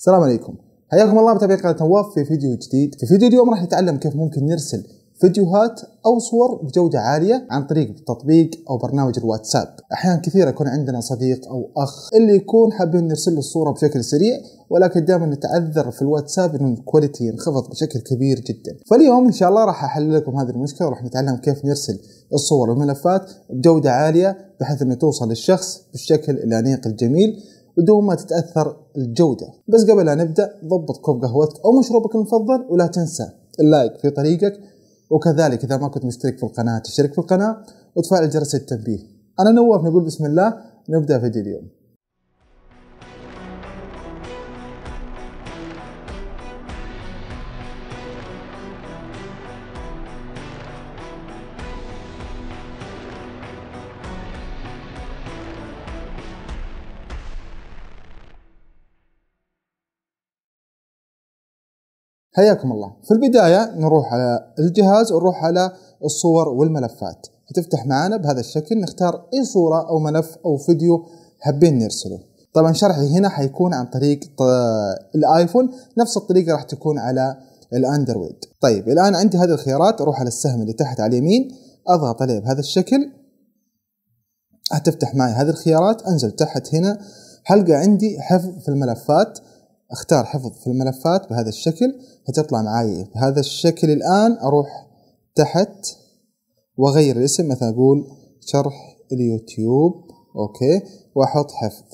السلام عليكم حياكم الله متابعي قناه نواف في فيديو جديد في فيديو اليوم راح نتعلم كيف ممكن نرسل فيديوهات او صور بجوده عاليه عن طريق تطبيق او برنامج الواتساب احيانا كثيره يكون عندنا صديق او اخ اللي يكون حابين نرسل له الصوره بشكل سريع ولكن دائما نتعذر في الواتساب انه الكواليتي ينخفض بشكل كبير جدا فاليوم ان شاء الله راح احل لكم هذه المشكله وراح نتعلم كيف نرسل الصور والملفات بجوده عاليه بحيث انه توصل للشخص بالشكل الانيق الجميل بدون ما تتأثر الجودة بس قبل لا نبدأ ضبط كوب قهوتك أو مشروبك المفضل ولا تنسى اللايك في طريقك وكذلك إذا ما كنت مشترك في القناة تشترك في القناة وتفعل جرس التنبيه أنا نواف نقول بسم الله نبدأ فيديو اليوم حياكم الله في البداية نروح على الجهاز ونروح على الصور والملفات هتفتح معانا بهذا الشكل نختار اي صورة او ملف او فيديو حابين نرسله طبعا شرحي هنا حيكون عن طريق الايفون نفس الطريقة راح تكون على الاندرويد طيب الان عندي هذه الخيارات اروح على السهم اللي تحت على اليمين اضغط عليه بهذا الشكل هتفتح معي هذه الخيارات انزل تحت هنا حلقة عندي حفظ في الملفات اختار حفظ في الملفات بهذا الشكل هتطلع معاي إيه؟ بهذا الشكل الآن أروح تحت وأغير الاسم مثلا أقول شرح اليوتيوب أوكي وأحط حفظ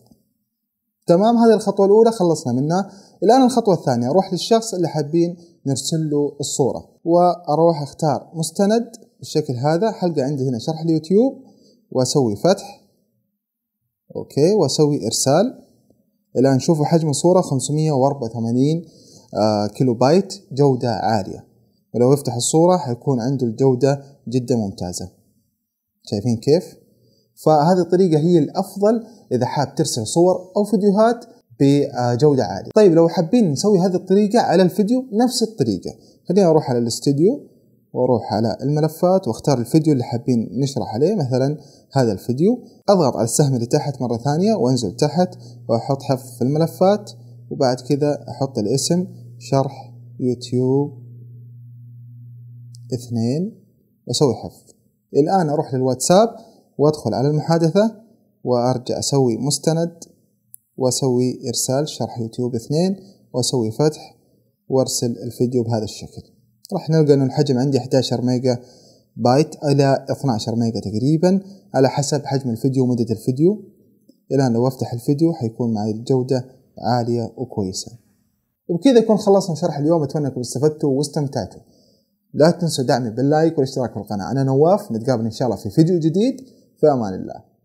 تمام هذه الخطوة الأولى خلصنا منها الآن الخطوة الثانية أروح للشخص اللي حابين نرسل له الصورة وأروح أختار مستند بالشكل هذا حلقة عندي هنا شرح اليوتيوب وأسوي فتح أوكي وأسوي إرسال الآن شوفوا حجم الصورة 584 كيلو بايت جودة عالية ولو يفتح الصورة حيكون عنده الجودة جدا ممتازة شايفين كيف؟ فهذه الطريقة هي الأفضل إذا حاب ترسل صور أو فيديوهات بجودة عالية طيب لو حابين نسوي هذه الطريقة على الفيديو نفس الطريقة خليني أروح على الاستديو واروح على الملفات واختار الفيديو اللي حابين نشرح عليه مثلا هذا الفيديو اضغط على السهم اللي تحت مرة ثانية وانزل تحت واحط حفظ في الملفات وبعد كذا احط الاسم شرح يوتيوب اثنين واسوي حفظ الان اروح للواتساب وادخل على المحادثة وارجع اسوي مستند واسوي ارسال شرح يوتيوب اثنين واسوي فتح وارسل الفيديو بهذا الشكل راح نلقى ان الحجم عندي 11 ميجا بايت الى 12 ميجا تقريبا على حسب حجم الفيديو ومدة الفيديو الان لو افتح الفيديو حيكون معي الجودة عالية وكويسة وبكذا يكون خلصنا شرح اليوم اتمنى انكم استفدتوا واستمتعتوا لا تنسوا دعمي باللايك والاشتراك في القناة انا نواف نتقابل ان شاء الله في فيديو جديد في امان الله